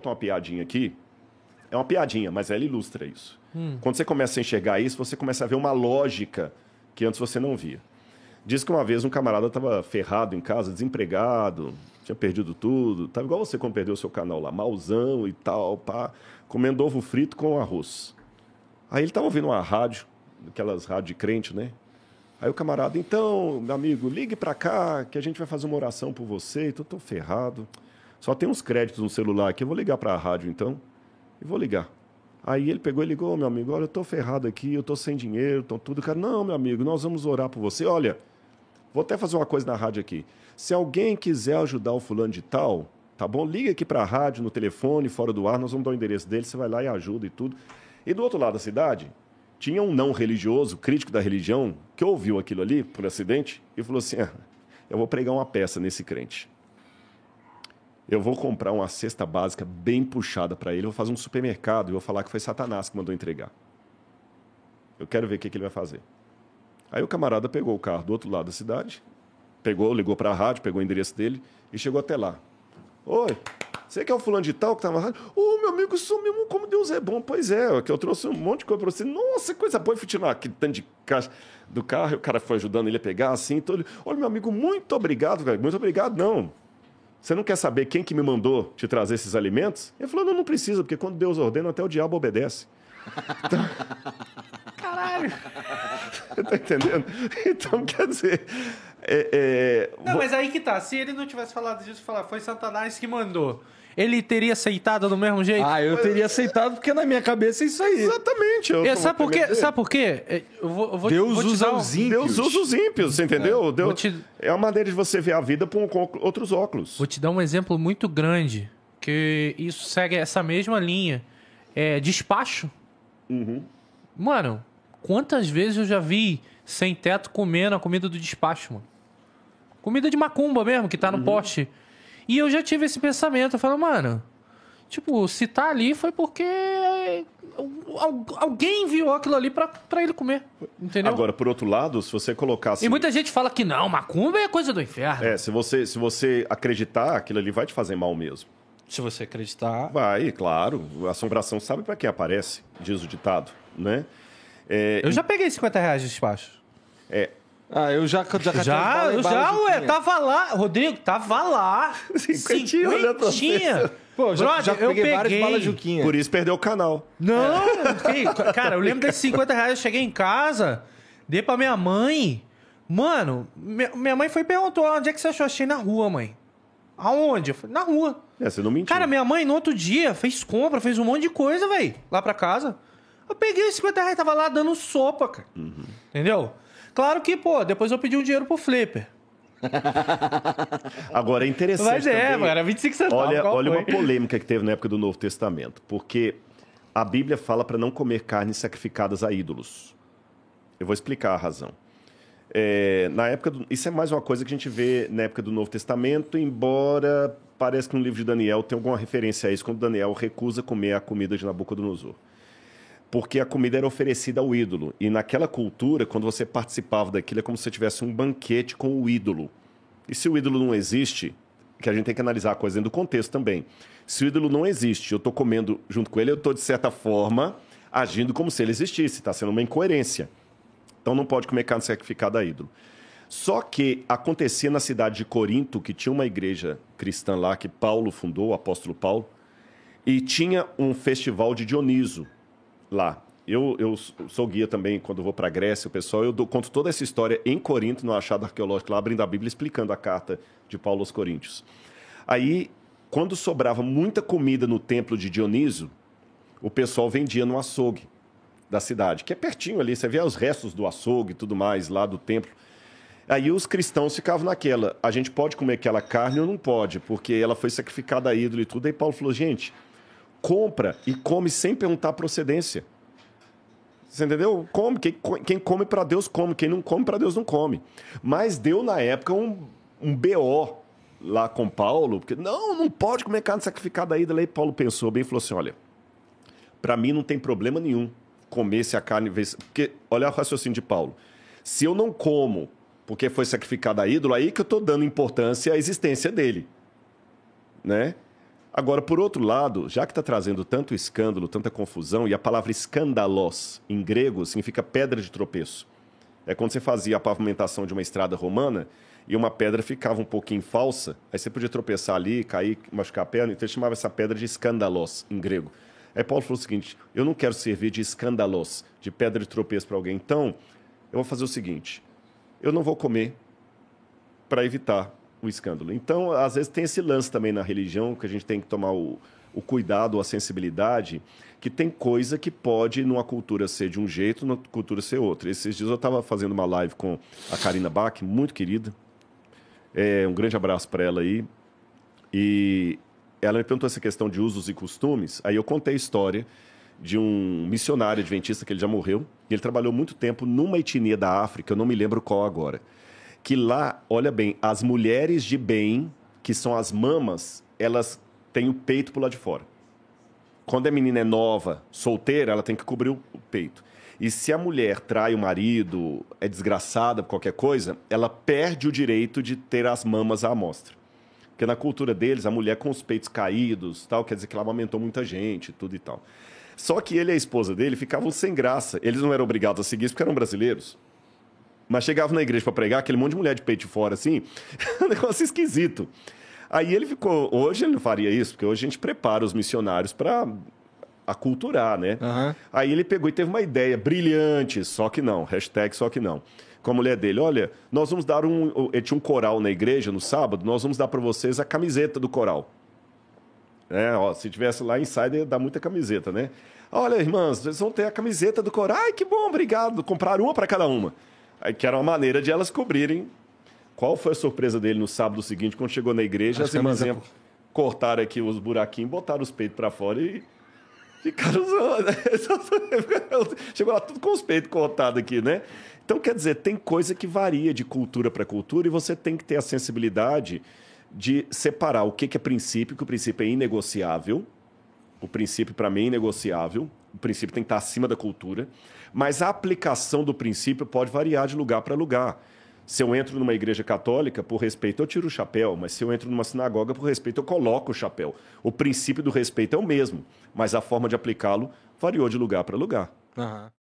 contar uma piadinha aqui. É uma piadinha, mas ela ilustra isso. Hum. Quando você começa a enxergar isso, você começa a ver uma lógica que antes você não via. Diz que uma vez um camarada estava ferrado em casa, desempregado, tinha perdido tudo. Tava igual você quando perdeu o seu canal lá, mauzão e tal, pá. Comendo ovo frito com arroz. Aí ele estava ouvindo uma rádio, aquelas rádios de crente, né? Aí o camarada, então, meu amigo, ligue para cá que a gente vai fazer uma oração por você. Então, tô ferrado. Só tem uns créditos no celular aqui, eu vou ligar para a rádio então. E vou ligar. Aí ele pegou e ligou, meu amigo, olha, eu tô ferrado aqui, eu tô sem dinheiro, tô tudo. Cara, não, meu amigo, nós vamos orar por você. Olha, vou até fazer uma coisa na rádio aqui. Se alguém quiser ajudar o fulano de tal, tá bom? Liga aqui para a rádio, no telefone, fora do ar, nós vamos dar o endereço dele, você vai lá e ajuda e tudo. E do outro lado da cidade, tinha um não religioso, crítico da religião, que ouviu aquilo ali por acidente e falou assim: ah, eu vou pregar uma peça nesse crente. Eu vou comprar uma cesta básica bem puxada para ele, vou fazer um supermercado e vou falar que foi Satanás que mandou entregar. Eu quero ver o que, que ele vai fazer. Aí o camarada pegou o carro do outro lado da cidade, pegou, ligou para a rádio, pegou o endereço dele e chegou até lá. Oi, você que é o fulano de tal que estava tá na rádio? Ô, oh, meu amigo sumiu, como Deus é bom. Pois é, é, que eu trouxe um monte de coisa para você. Nossa, coisa boa. Eu fui tirar aquele tanto de caixa do carro, o cara foi ajudando ele a pegar assim. Então Olha, meu amigo, muito obrigado, cara. Muito obrigado, não. Você não quer saber quem que me mandou te trazer esses alimentos? Ele falou: Não, não precisa, porque quando Deus ordena, até o diabo obedece. Então... Caralho! Você tá entendendo? Então, quer dizer. É, é... Não, mas aí que tá. Se ele não tivesse falado disso, falar, foi Satanás que mandou ele teria aceitado do mesmo jeito? Ah, eu teria aceitado porque na minha cabeça é isso aí. Exatamente. Eu, é, sabe, por quê? sabe por quê? É, eu vou, eu vou, Deus vou usa um... os ímpios. Deus usa os ímpios, é, entendeu? É. Deus... Te... é uma maneira de você ver a vida com outros óculos. Vou te dar um exemplo muito grande que isso segue essa mesma linha. É, despacho. Uhum. Mano, quantas vezes eu já vi sem teto comendo a comida do despacho, mano? Comida de macumba mesmo, que tá no uhum. poste. E eu já tive esse pensamento, eu falo, mano, tipo, se tá ali foi porque eh, alguém viu aquilo ali pra, pra ele comer, entendeu? Agora, por outro lado, se você colocasse... E assim muita gente fala que não, macumba é coisa do inferno. É, se você, se você acreditar, aquilo ali vai te fazer mal mesmo. Se você acreditar... Vai, claro. A assombração sabe para quem aparece, diz o ditado, né? É, eu já peguei 50 reais de despacho. É, ah, eu já já Já, já, ué, tava lá, Rodrigo, tava lá. Cinquentinha. Cinquentinha. Pô, já, Brother, já peguei, eu peguei várias balas Por isso perdeu o canal. Não, cara, eu lembro desses 50 reais, eu cheguei em casa, dei pra minha mãe. Mano, minha mãe foi e perguntou, ah, onde é que você achou? Achei na rua, mãe. Aonde? Eu falei, na rua. É, você não mentiu. Cara, minha mãe, no outro dia, fez compra, fez um monte de coisa, velho, lá pra casa. Eu peguei os 50 reais, tava lá dando sopa, cara. Uhum. Entendeu? Claro que, pô, depois eu pedi um dinheiro pro Flipper. Agora é interessante. Mas é, também, era 25 é centavos. Olha, olha uma polêmica que teve na época do Novo Testamento, porque a Bíblia fala para não comer carnes sacrificadas a ídolos. Eu vou explicar a razão. É, na época do, isso é mais uma coisa que a gente vê na época do Novo Testamento, embora parece que no livro de Daniel tem alguma referência a isso, quando Daniel recusa comer a comida de Nabucodonosor porque a comida era oferecida ao ídolo. E naquela cultura, quando você participava daquilo, é como se você tivesse um banquete com o ídolo. E se o ídolo não existe, que a gente tem que analisar a coisa dentro do contexto também. Se o ídolo não existe, eu estou comendo junto com ele, eu estou, de certa forma, agindo como se ele existisse. Está sendo uma incoerência. Então não pode comer carne sacrificada a ídolo. Só que acontecia na cidade de Corinto, que tinha uma igreja cristã lá que Paulo fundou, o apóstolo Paulo, e tinha um festival de Dioniso, lá. Eu, eu sou guia também quando vou para a Grécia, o pessoal, eu dou, conto toda essa história em Corinto, no achado arqueológico, lá abrindo a Bíblia, explicando a carta de Paulo aos Coríntios. Aí, quando sobrava muita comida no templo de Dioniso, o pessoal vendia no açougue da cidade, que é pertinho ali, você vê os restos do açougue e tudo mais lá do templo. Aí os cristãos ficavam naquela, a gente pode comer aquela carne ou não pode, porque ela foi sacrificada a ídolo e tudo. Aí Paulo falou, gente, compra e come sem perguntar procedência. Você entendeu? Come. Quem, quem come para Deus come. Quem não come para Deus não come. Mas deu na época um, um BO lá com Paulo, porque não, não pode comer carne sacrificada aí. Daí Paulo pensou bem e falou assim: olha, para mim não tem problema nenhum comer se a carne. Porque olha o raciocínio de Paulo. Se eu não como porque foi sacrificada a ídolo, aí que eu estou dando importância à existência dele. Né? Agora, por outro lado, já que está trazendo tanto escândalo, tanta confusão, e a palavra escandalos em grego significa pedra de tropeço. É quando você fazia a pavimentação de uma estrada romana e uma pedra ficava um pouquinho falsa, aí você podia tropeçar ali, cair, machucar a perna, então ele chamava essa pedra de escandalos em grego. Aí é, Paulo falou o seguinte: eu não quero servir de escandalos, de pedra de tropeço para alguém. Então, eu vou fazer o seguinte: eu não vou comer para evitar o escândalo. Então, às vezes tem esse lance também na religião que a gente tem que tomar o, o cuidado, a sensibilidade, que tem coisa que pode numa cultura ser de um jeito, numa cultura ser outra. Esses dias eu estava fazendo uma live com a Karina Bach, muito querida. É, um grande abraço para ela aí. E ela me perguntou essa questão de usos e costumes. Aí eu contei a história de um missionário adventista que ele já morreu. ele trabalhou muito tempo numa etnia da África, eu não me lembro qual agora que lá, olha bem, as mulheres de bem, que são as mamas, elas têm o peito por lá de fora. Quando a menina é nova, solteira, ela tem que cobrir o peito. E se a mulher trai o marido, é desgraçada por qualquer coisa, ela perde o direito de ter as mamas à amostra. Porque na cultura deles, a mulher com os peitos caídos, tal, quer dizer que ela amamentou muita gente, tudo e tal. Só que ele e a esposa dele ficavam sem graça. Eles não eram obrigados a seguir isso porque eram brasileiros. Mas chegava na igreja para pregar, aquele monte de mulher de peito fora, assim, um negócio esquisito. Aí ele ficou. Hoje ele não faria isso, porque hoje a gente prepara os missionários para aculturar, né? Uhum. Aí ele pegou e teve uma ideia brilhante, só que não, hashtag só que não. Com a mulher dele, olha, nós vamos dar um. Ele tinha um coral na igreja no sábado, nós vamos dar para vocês a camiseta do coral. É, ó, se tivesse lá insider, dar muita camiseta, né? Olha, irmãs, vocês vão ter a camiseta do coral. Ai, que bom, obrigado. Comprar uma para cada uma que era uma maneira de elas cobrirem. Qual foi a surpresa dele no sábado seguinte, quando chegou na igreja? Acho as irmãzinhas é cortaram aqui os buraquinhos, botaram os peitos para fora e ficaram usando. Né? chegou lá tudo com os peitos cortados aqui, né? Então, quer dizer, tem coisa que varia de cultura para cultura e você tem que ter a sensibilidade de separar o que, que é princípio, que o princípio é inegociável. O princípio, para mim, é inegociável o princípio tem que estar acima da cultura, mas a aplicação do princípio pode variar de lugar para lugar. Se eu entro numa igreja católica, por respeito, eu tiro o chapéu, mas se eu entro numa sinagoga, por respeito, eu coloco o chapéu. O princípio do respeito é o mesmo, mas a forma de aplicá-lo variou de lugar para lugar. Uhum.